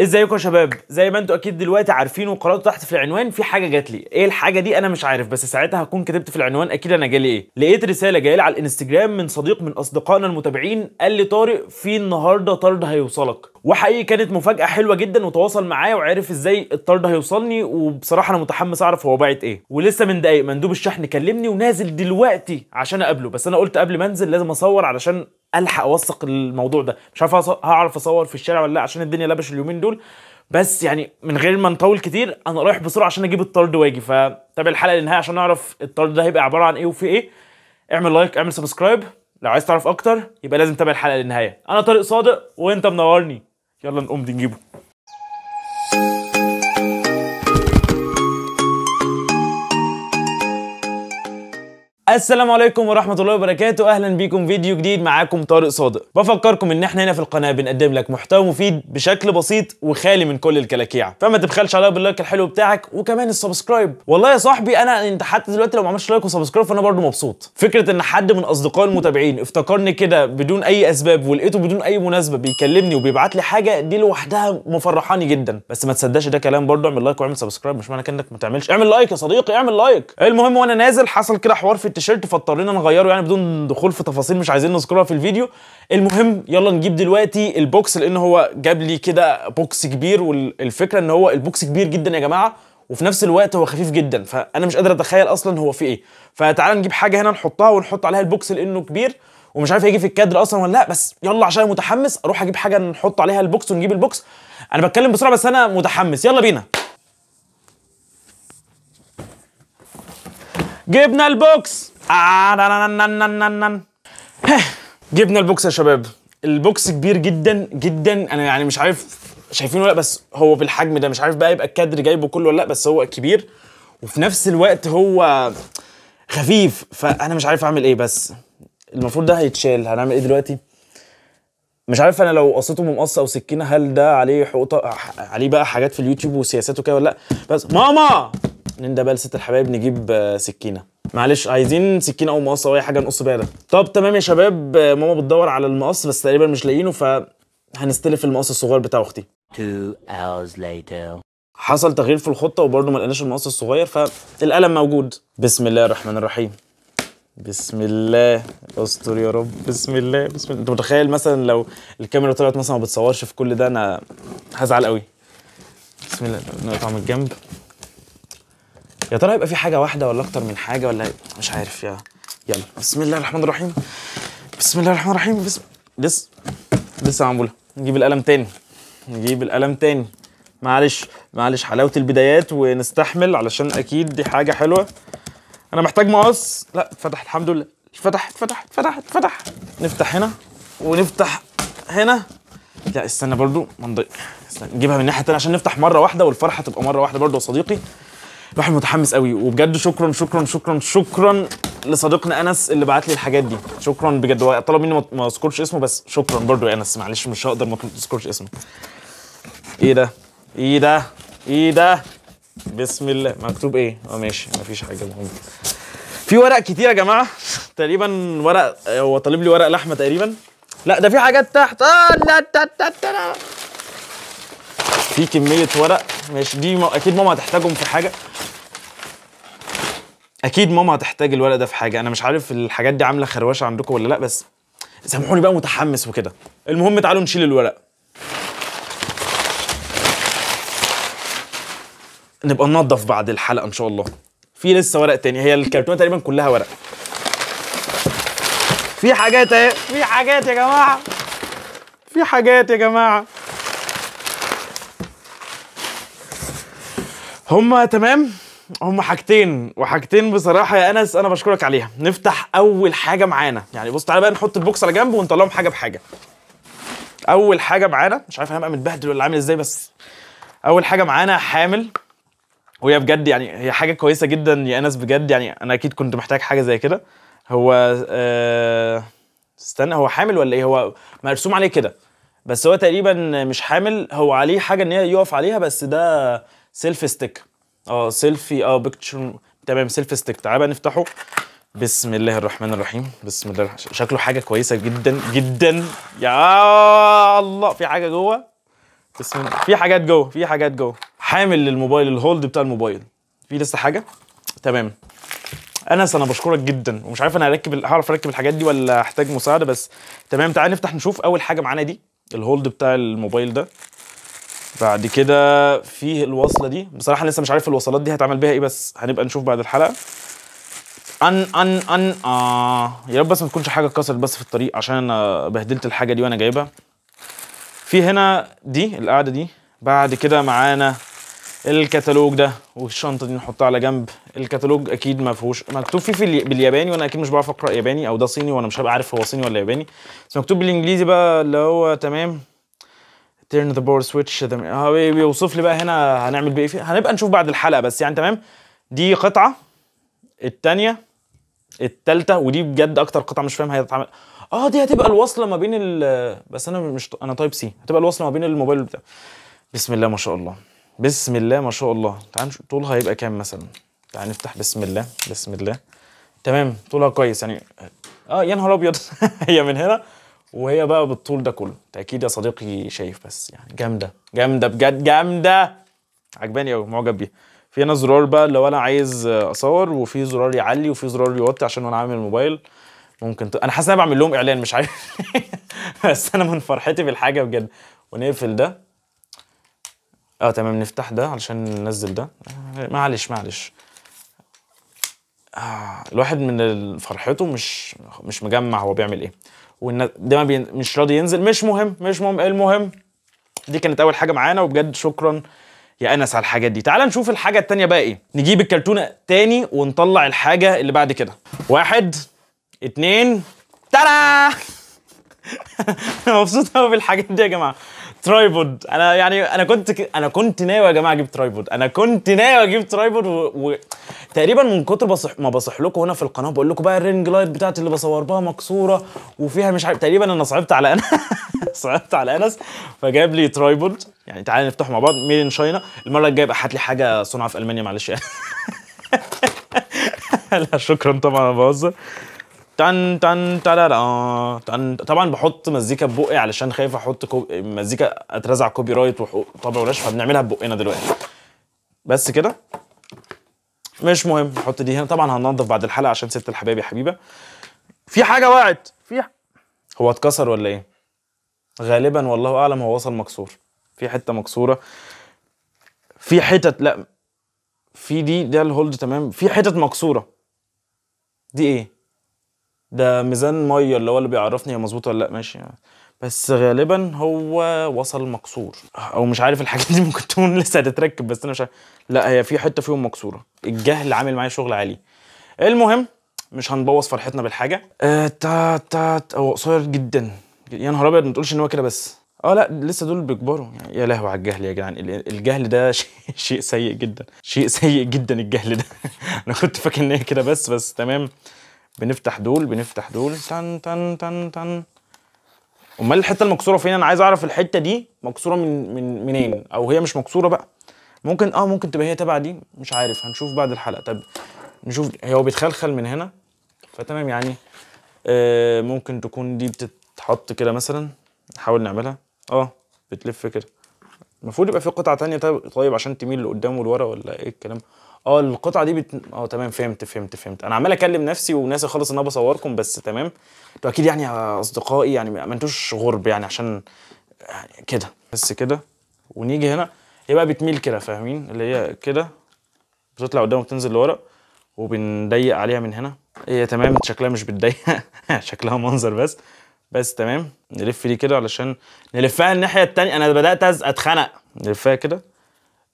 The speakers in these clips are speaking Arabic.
ازيكم يا شباب زي ما انتوا اكيد دلوقتي عارفين وقراتوا تحت في العنوان في حاجه جات لي ايه الحاجه دي انا مش عارف بس ساعتها هكون كتبت في العنوان اكيد انا جالي ايه لقيت رساله جايه لي على الانستجرام من صديق من اصدقائنا المتابعين قال لي طارق في النهارده طرد هيوصلك وحقيقي كانت مفاجأة حلوة جدا وتواصل معايا وعرف ازاي الطرد هيوصلني وبصراحة انا متحمس اعرف هو بعت ايه ولسه من دقايق مندوب الشحن كلمني ونازل دلوقتي عشان اقابله بس انا قلت قبل ما انزل لازم اصور علشان الحق اوثق الموضوع ده مش عارف هعرف اصور في الشارع ولا لا عشان الدنيا لبش اليومين دول بس يعني من غير ما نطول كتير انا رايح بسرعه عشان اجيب الطرد واجي فتابع الحلقه للنهايه عشان اعرف الطرد ده هيبقى عباره عن ايه وفي ايه اعمل لايك اعمل سبسكرايب لو عايز تعرف اكتر يبقى لازم تتابع الحلقه للنهايه انا طارق صادق وانت منورني يلا نقوم دي نجيبه السلام عليكم ورحمه الله وبركاته اهلا بيكم فيديو جديد معاكم طارق صادق بفكركم ان احنا هنا في القناه بنقدم لك محتوى مفيد بشكل بسيط وخالي من كل الكلاكيع فما تبخلش عليا باللايك الحلو بتاعك وكمان السبسكرايب والله يا صاحبي انا انت حتى دلوقتي لو ما عملتش لايك وسبسكرايب فانا برده مبسوط فكره ان حد من اصدقاء المتابعين افتكرني كده بدون اي اسباب ولقيته بدون اي مناسبه بيكلمني وبيبعت لي حاجه دي لوحدها مفرحاني جدا بس ما تصدقش ده كلام برده اعمل لايك واعمل سبسكرايب مش معنى كده انك ما تعملش اعمل لايك يا صديقي اعمل لايك المهم وانا نازل حصل كده حوار في التش... التيشيرت فاضطرينا نغيره يعني بدون دخول في تفاصيل مش عايزين نذكرها في الفيديو المهم يلا نجيب دلوقتي البوكس لان هو جاب لي كده بوكس كبير والفكره ان هو البوكس كبير جدا يا جماعه وفي نفس الوقت هو خفيف جدا فانا مش قادر اتخيل اصلا هو في ايه فتعال نجيب حاجه هنا نحطها ونحط عليها البوكس لانه كبير ومش عارف هيجي في الكادر اصلا ولا لا بس يلا عشان متحمس اروح اجيب حاجه نحط عليها البوكس ونجيب البوكس انا بتكلم بسرعه بس انا متحمس يلا بينا جبنا البوكس آه، جبنا البوكس يا شباب البوكس كبير جدا جدا انا يعني مش عارف شايفينه ولا بس هو بالحجم ده مش عارف بقى يبقى الكادر جايبه كله ولا لا بس هو كبير وفي نفس الوقت هو خفيف فانا مش عارف اعمل ايه بس المفروض ده هيتشال هنعمل ايه دلوقتي مش عارف انا لو قصيته بمقص او سكينه هل ده عليه حقوطه عليه بقى حاجات في اليوتيوب وسياساته كده ولا لا بس ماما نندى بقى لست الحبايب نجيب آه، سكينه معلش عايزين سكين او مقص او اي حاجه نقص بيها ده طب تمام يا شباب ماما بتدور على المقص بس تقريبا مش لاقيينه هنستلف المقص الصغير بتاع اختي حصل تغيير في الخطه وبرده ما لقيناش المقص الصغير فالقلم موجود بسم الله الرحمن الرحيم بسم الله استر يا رب بسم الله بسم الله انت متخيل مثلا لو الكاميرا طلعت مثلا ما بتصورش في كل ده انا هزعل قوي بسم الله نقطع من الجنب يا ترى هيبقى في حاجه واحده ولا اكتر من حاجه ولا مش عارف يا يلا بسم الله الرحمن الرحيم بسم الله الرحمن الرحيم بسم لسه لسه معموله نجيب القلم تاني نجيب القلم تاني معلش معلش حلاوه البدايات ونستحمل علشان اكيد دي حاجه حلوه انا محتاج مقص لا اتفتح الحمد لله اتفتح اتفتح اتفتح اتفتح نفتح هنا ونفتح هنا لا استنى برضو ما نضيق نجيبها من الناحيه الثانيه عشان نفتح مره واحده والفرحه تبقى مره واحده برضو يا صديقي الواحد متحمس قوي وبجد شكرا شكرا شكرا شكرا لصديقنا انس اللي بعت لي الحاجات دي شكرا بجد هو طلب مني ما اذكرش اسمه بس شكرا برضو يا انس معلش مش هقدر ما اذكرش اسمه ايه ده ايه ده ايه ده بسم الله مكتوب ايه اه ماشي مفيش حاجه مهمه في ورق كتير يا جماعه تقريبا ورق هو طالب لي ورق لحمه تقريبا لا ده في حاجات تحت اه لا تا تا تا تا. في كميه ورق ماشي دي اكيد ماما هتحتاجهم في حاجه اكيد ماما هتحتاج الورق ده في حاجه انا مش عارف الحاجات دي عامله خروشه عندكم ولا لا بس سامحوني بقى متحمس وكده المهم تعالوا نشيل الورق نبقى ننضف بعد الحلقه ان شاء الله في لسه ورق تاني هي الكرتونه تقريبا كلها ورق في حاجات اهي في حاجات يا جماعه في حاجات يا جماعه هما تمام هم حاجتين وحاجتين بصراحه يا انس انا بشكرك عليها نفتح اول حاجه معانا يعني بص تعالى بقى نحط البوكس على جنب ونطلعهم حاجه بحاجه اول حاجه معانا مش عارف انا متبهدل ولا عامل ازاي بس اول حاجه معانا حامل وهي بجد يعني هي حاجه كويسه جدا يا انس بجد يعني انا اكيد كنت محتاج حاجه زي كده هو آه استنى هو حامل ولا ايه هو مرسوم عليه كده بس هو تقريبا مش حامل هو عليه حاجه ان هي يقف عليها بس ده سيلف ستيك اه سيلفي اه بيكتشر تمام سيلفي ستيك تعالى نفتحه بسم الله الرحمن الرحيم بسم الله الرحمن. شكله حاجه كويسه جدا جدا يا الله في حاجه جوه بسم الله في حاجات جوه في حاجات جوه حامل للموبايل الهولد بتاع الموبايل في لسه حاجه تمام انس انا بشكرك جدا ومش عارف انا هركب هعرف اركب الحاجات دي ولا احتاج مساعده بس تمام تعال نفتح نشوف اول حاجه معانا دي الهولد بتاع الموبايل ده بعد كده في الوصله دي بصراحه لسه مش عارف الوصلات دي هتعمل بيها ايه بس هنبقى نشوف بعد الحلقه ان ان ان اه يا رب بس ما تكونش حاجه اتكسرت بس في الطريق عشان انا آه، بهدلت الحاجه دي وانا جايبها في هنا دي القاعده دي بعد كده معانا الكتالوج ده والشنطه دي نحطها على جنب الكتالوج اكيد ما فيهوش مكتوب فيه في بالياباني وانا اكيد مش بعرف اقرا ياباني او ده صيني وانا مش هبقى عارف هو صيني ولا ياباني بس مكتوب بالانجليزي بقى اللي هو تمام تيرن ذا باور سويتش بيوصف لي بقى هنا هنعمل بايه فيه هنبقى نشوف بعد الحلقه بس يعني تمام دي قطعه الثانيه الثالثه ودي بجد اكتر قطعه مش فاهم هيتعمل اه دي هتبقى الوصله ما بين ال بس انا مش انا تايب سي هتبقى الوصله ما بين الموبايل بتاع بسم الله ما شاء الله بسم الله ما شاء الله تعال نشوف طولها هيبقى كام مثلا تعال نفتح بسم الله بسم الله تمام طولها كويس يعني اه يا نهار ابيض هي من هنا وهي بقى بالطول ده كله تاكيد يا صديقي شايف بس يعني جامده جامده بجد جامده عجباني قوي معجب بيها في هنا زرار بقى لو انا عايز اصور وفي زرار يعلي وفي زرار يوطي عشان وانا عامل الموبايل ممكن ت... انا حاسس انا بعمل لهم اعلان مش عارف بس انا من فرحتي بالحاجه بجد ونقفل ده اه تمام نفتح ده علشان ننزل ده معلش معلش آه، الواحد من فرحته مش مش مجمع هو بيعمل ايه والناس ده بي... مش راضي ينزل مش مهم مش مهم ايه المهم دي كانت اول حاجه معانا وبجد شكرا يا انس على الحاجات دي تعال نشوف الحاجه التانية بقى ايه نجيب الكرتونه تاني ونطلع الحاجه اللي بعد كده واحد اتنين ترى مبسوط قوي بالحاجات دي يا جماعه ترايبود انا يعني انا كنت ك... انا كنت ناوي يا جماعه اجيب ترايبود انا كنت ناوي اجيب ترايبود و... و... تقريبا من كتر بصح ما بصح لكم هنا في القناه بقول لكم بقى الرينج لايت بتاعتي اللي بصور بها مكسوره وفيها مش عارف تقريبا انا صعبت على انس صعبت على انس فجاب لي ترايبود يعني تعالى نفتحه مع بعض ميد ان شاينا المره الجايه بقى هات لي حاجه صنعه في المانيا معلش يعني لا شكرا طبعا انا بهزر تن تن ترارا تن طبعا بحط مزيكا ببقي علشان خايف احط مزيكا اترزع كوبي رايت وحقوق طبع ونشر فبنعملها ببقنا دلوقتي بس كده مش مهم نحط دي هنا طبعا هننضف بعد الحلقه عشان ست الحبايب يا حبيبه في حاجه وقعت في ح... هو اتكسر ولا ايه غالبا والله اعلم هو وصل مكسور في حته مكسوره في حتت لا في دي ده الهولد تمام في حتت مكسوره دي ايه ده ميزان ميه اللي هو اللي بيعرفني هي مظبوطه ولا لا ماشي بس غالبا هو وصل مكسور او مش عارف الحاجات دي ممكن تكون لسه هتتركب بس انا مش عارف. لا هي في حته فيهم مكسوره الجهل عامل معايا شغل عالي المهم مش هنبوظ فرحتنا بالحاجه آه تا تا هو قصير جدا يا نهار ابيض ما تقولش ان هو كده بس اه لا لسه دول بيكبروا يعني يا لهوي على الجهل يا جدعان الجهل ده شيء, شيء سيء جدا شيء سيء جدا الجهل ده انا كنت فاكر ان هي كده بس بس تمام بنفتح دول بنفتح دول تن تن تن تن امال الحته المكسوره فين انا عايز اعرف الحته دي مكسوره من من منين او هي مش مكسوره بقى ممكن اه ممكن تبقى هي تبع دي مش عارف هنشوف بعد الحلقه طب نشوف هو بيتخلخل من هنا فتمام يعني آه ممكن تكون دي بتتحط كده مثلا نحاول نعملها اه بتلف كده المفروض يبقى في قطعه تانية طيب, طيب، عشان تميل لقدام ولورا ولا ايه الكلام اه القطعه دي بت... اه تمام فهمت فهمت فهمت انا عمال اكلم نفسي وناسي خالص ان انا بصوركم بس تمام انتوا اكيد يعني اصدقائي يعني ما انتوش غرب يعني عشان يعني كده بس كده ونيجي هنا هي بقى بتميل كده فاهمين اللي هي كده بتطلع قدام وبتنزل لورا وبنضيق عليها من هنا هي تمام شكلها مش بتضيق شكلها منظر بس بس تمام نلف دي كده علشان نلفها الناحيه التانية انا بدات اتخنق نلفها كده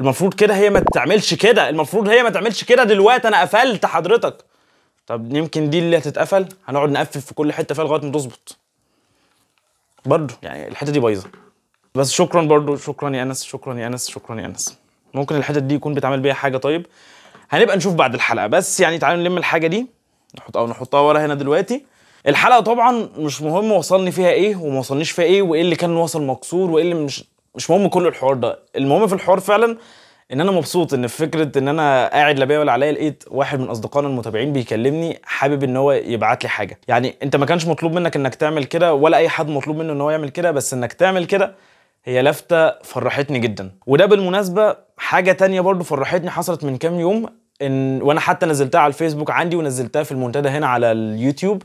المفروض كده هي ما تعملش كده المفروض هي ما تعملش كده دلوقتي انا قفلت حضرتك طب يمكن دي اللي هتتقفل هنقعد نقفل في كل حته فيها لغايه ما تظبط برضه يعني الحته دي بايظه بس شكرا برضه شكرا يا انس شكرا يا انس شكرا يا انس ممكن الحتت دي يكون بيتعمل بيها حاجه طيب هنبقى نشوف بعد الحلقه بس يعني تعالوا نلم الحاجه دي نحط او نحطها ورا هنا دلوقتي الحلقه طبعا مش مهم وصلني فيها ايه وما وصلنيش فيها ايه وايه اللي كان وصل مكسور وايه اللي مش مش مهم كل الحوار ده المهم في الحوار فعلا ان انا مبسوط ان فكره ان انا قاعد لا بيا ولا عليا لقيت واحد من اصدقائنا المتابعين بيكلمني حابب ان هو يبعت لي حاجه يعني انت ما كانش مطلوب منك انك تعمل كده ولا اي حد مطلوب منه ان هو يعمل كده بس انك تعمل كده هي لفته فرحتني جدا وده بالمناسبه حاجه تانية برضو فرحتني حصلت من كام يوم ان وانا حتى نزلتها على الفيسبوك عندي ونزلتها في المنتدى هنا على اليوتيوب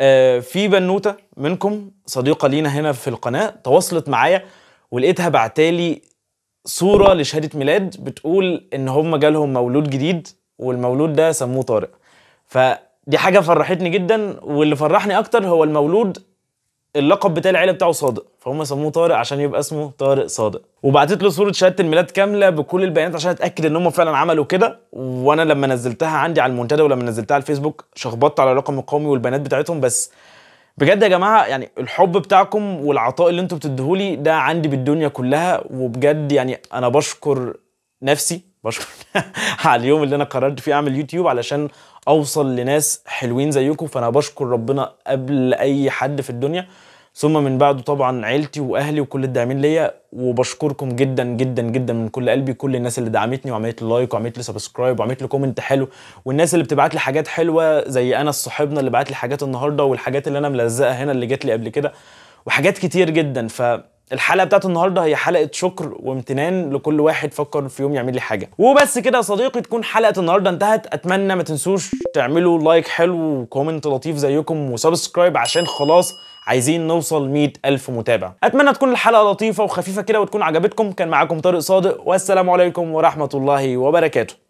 آه في بنوته منكم صديقه لينا هنا في القناه تواصلت معايا ولقيتها بعتالي صوره لشهاده ميلاد بتقول ان هم جالهم مولود جديد والمولود ده سموه طارق فدي حاجه فرحتني جدا واللي فرحني اكتر هو المولود اللقب بتاع العيله بتاعه صادق فهم سموه طارق عشان يبقى اسمه طارق صادق وبعتت له صوره شهاده الميلاد كامله بكل البيانات عشان اتاكد ان هم فعلا عملوا كده وانا لما نزلتها عندي على المنتدى ولما نزلتها على الفيسبوك شخبطت على الرقم القومي والبيانات بتاعتهم بس بجد يا جماعه يعني الحب بتاعكم والعطاء اللي انتوا بتديهولي ده عندي بالدنيا كلها وبجد يعني انا بشكر نفسي بشكر على اليوم اللي انا قررت فيه اعمل يوتيوب علشان اوصل لناس حلوين زيكم فانا بشكر ربنا قبل اي حد في الدنيا ثم من بعده طبعا عيلتي واهلي وكل الداعمين ليا وبشكركم جدا جدا جدا من كل قلبي كل الناس اللي دعمتني وعملت لي لايك وعملت لي سبسكرايب وعملت لي كومنت حلو والناس اللي بتبعت لي حاجات حلوه زي انا صاحبنا اللي بعت لي حاجات النهارده والحاجات اللي انا ملزقه هنا اللي جت لي قبل كده وحاجات كتير جدا ف الحلقه بتاعت النهارده هي حلقه شكر وامتنان لكل واحد فكر في يوم يعمل لي حاجه وبس كده يا صديقي تكون حلقه النهارده انتهت اتمنى ما تنسوش تعملوا لايك حلو وكومنت لطيف زيكم وسبسكرايب عشان خلاص عايزين نوصل 100 ألف متابع أتمنى تكون الحلقة لطيفة وخفيفة كده وتكون عجبتكم كان معاكم طارق صادق والسلام عليكم ورحمة الله وبركاته